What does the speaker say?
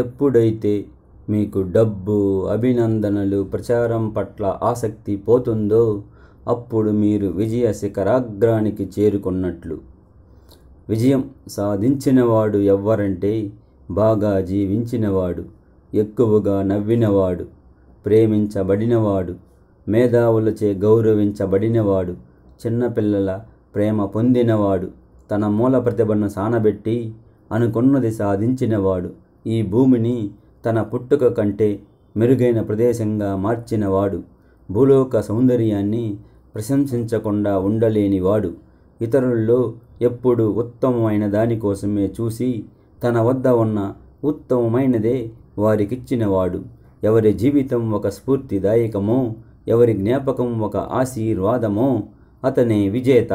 ఎప్పుడైతే మీకు డబ్బు అభినందనలు ప్రచారం పట్ల ఆసక్తి పోతుందో అప్పుడు మీరు విజయ శిఖరాగ్రానికి చేరుకున్నట్లు విజయం సాధించినవాడు ఎవ్వరంటే బాగా జీవించినవాడు ఎక్కువగా నవ్వినవాడు ప్రేమించబడినవాడు మేధావులచే గౌరవించబడినవాడు చిన్నపిల్లల ప్రేమ పొందినవాడు తన మూల ప్రతిభను సానబెట్టి అనుకున్నది సాధించినవాడు ఈ భూమిని తన పుట్టుక కంటే మెరుగైన ప్రదేశంగా మార్చినవాడు భూలోక సౌందర్యాన్ని ప్రశంసించకుండా ఉండలేనివాడు ఇతరుల్లో ఎప్పుడు ఉత్తమమైన దానికోసమే చూసి తన వద్ద ఉన్న ఉత్తమమైనదే వారికిచ్చినవాడు ఎవరి జీవితం ఒక స్ఫూర్తిదాయకమో ఎవరి జ్ఞాపకం ఒక ఆశీర్వాదమో అతనే విజేత